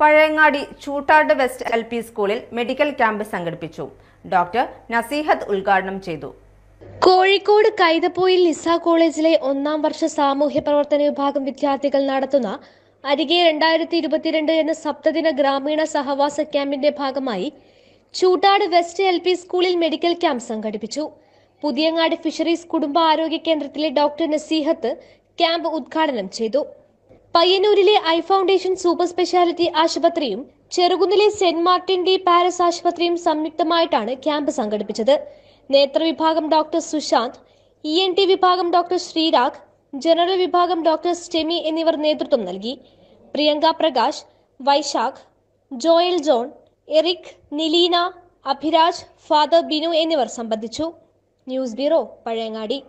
Pazhayangadi Choottad west L P സ്കൂളിൽ medical camp സംഘടിപ്പിച്ചു doctor Naseehath ഉദ്ഘാടനം ചെയ്തു കോഴിക്കോട് കൈതപ്പോയിൽ നിസ കോളേജിലെ ഒന്നാം വർഷ സാമൂഹ്യ പ്രവർത്തന വിഭാഗം വിദ്യാർത്ഥികൾ നടത്തുന്ന അരികെ രണ്ടായിരത്തി ഇരുപത്തിരണ്ട് എന്ന സപ്തദിന ഗ്രാമീണ സഹവാസ ക്യാമ്പിന്റെ ഭാഗമായി ചൂട്ടാട് വെസ്റ്റ് എൽ പി സ്കൂളിൽ മെഡിക്കൽ ക്യാമ്പ് സംഘടിപ്പിച്ചു പുതിയങ്ങാട് ഫിഷറീസ് കുടുംബ ആരോഗ്യ കേന്ദ്രത്തിലെ ഡോക്ടർ നസീഹത്ത് ക്യാമ്പ് ഉദ്ഘാടനം ചെയ്തു പയ്യന്നൂരിലെ ഐ ഫൗണ്ടേഷൻ സൂപ്പർ സ്പെഷ്യാലിറ്റി ആശുപത്രിയും ചെറുകുന്നിലെ സെന്റ് മാർട്ടിൻ ഡി പാരസ് ആശുപത്രിയും സംയുക്തമായിട്ടാണ് ക്യാമ്പ് സംഘടിപ്പിച്ചത് നേത്രവിഭാഗം doctor Sushant E N T വിഭാഗം ഡോക്ടർ ശ്രീരാഗ് ജനറൽ വിഭാഗം ഡോക്ടർ സ്റ്റെമി എന്നിവർ നേതൃത്വം നൽകി Priyanka Prakash Vaishakh Joel John Eric Nileena Abhiraj father Binu എന്നിവർ സംബന്ധിച്ചു ന്യൂസ് ബ്യൂറോ പഴയങ്ങാടി